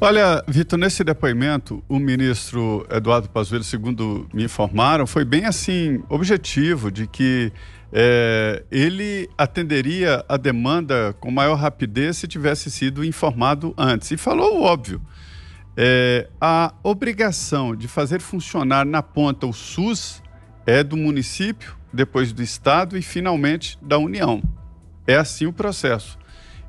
Olha, Vitor, nesse depoimento, o ministro Eduardo Pazuello, segundo me informaram, foi bem assim, objetivo, de que é, ele atenderia a demanda com maior rapidez se tivesse sido informado antes. E falou o óbvio. É, a obrigação de fazer funcionar na ponta o SUS é do município, depois do Estado e finalmente da União. É assim o processo.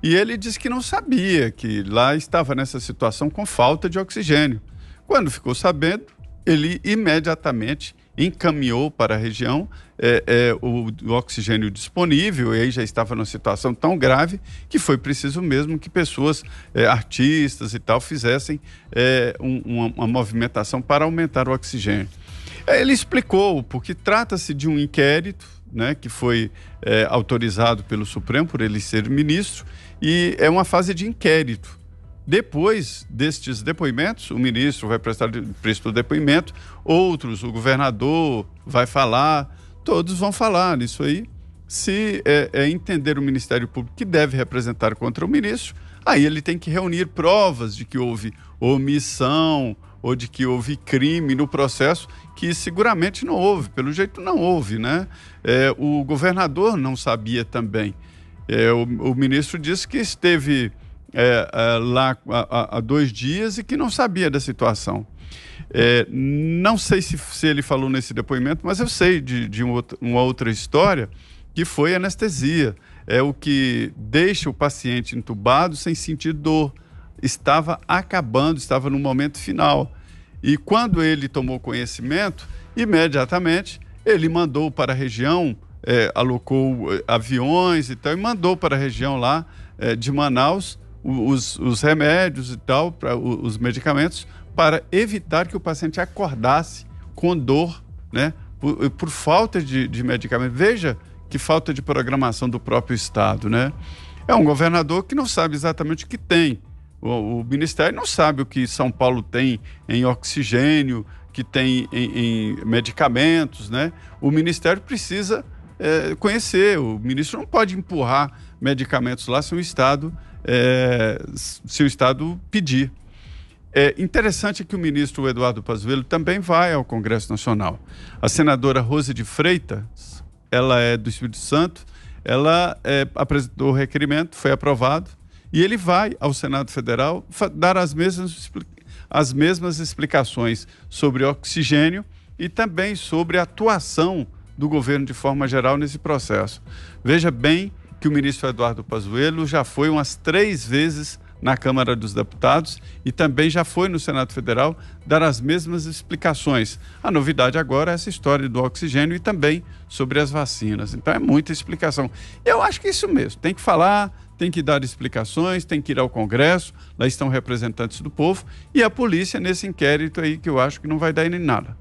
E ele disse que não sabia que lá estava nessa situação com falta de oxigênio. Quando ficou sabendo, ele imediatamente encaminhou para a região é, é, o, o, oxigênio disponível, e aí já estava numa situação tão grave que foi preciso mesmo que pessoas, é, artistas e tal, fizessem é, um, uma, uma, movimentação para aumentar o oxigênio. Ele explicou, porque trata-se de um inquérito né, que foi é, autorizado pelo Supremo, por ele ser ministro, e é uma fase de inquérito. Depois destes depoimentos, o ministro vai prestar prestou depoimento, outros, o governador vai falar, todos vão falar nisso aí. Se é, é entender o Ministério Público que deve representar contra o ministro, Aí ele tem que reunir provas de que houve omissão ou de que houve crime no processo, que seguramente não houve, pelo jeito não houve, né? É, o governador não sabia também. É, o, o, ministro disse que esteve é, é lá há, dois dias e que não sabia da situação. É, não sei se, se, ele falou nesse depoimento, mas eu sei de, de uma outra história que foi anestesia. É o que deixa o paciente entubado sem sentir dor. Estava acabando, estava no momento final. E quando ele tomou conhecimento, imediatamente ele mandou para a região, é, alocou é, aviões e tal, e mandou para a região lá é, de Manaus os, os, remédios e tal, pra, os medicamentos, para evitar que o paciente acordasse com dor, né? Por, por falta de, de medicamento. Veja que falta de programação do próprio Estado, né? É um governador que não sabe exatamente o que tem. O, o Ministério não sabe o que São Paulo tem em oxigênio, que tem em, em medicamentos, né? O Ministério precisa é, conhecer. O ministro não pode empurrar medicamentos lá se o Estado, é, se o Estado pedir. É interessante que o ministro Eduardo Pazuello também vai ao Congresso Nacional. A senadora Rose de Freitas, ela é do Espírito Santo, ela é, apresentou o requerimento, foi aprovado, e ele vai ao Senado Federal dar as mesmas, as mesmas explicações sobre oxigênio e também sobre a atuação do governo de forma geral nesse processo. Veja bem que o ministro Eduardo Pazuello já foi umas três vezes na Câmara dos Deputados e também já foi no Senado Federal dar as mesmas explicações. A novidade agora é essa história do oxigênio e também sobre as vacinas. Então é muita explicação. Eu acho que é isso mesmo. Tem que falar, tem que dar explicações, tem que ir ao Congresso, lá estão representantes do povo e a polícia nesse inquérito aí que eu acho que não vai dar nem nada.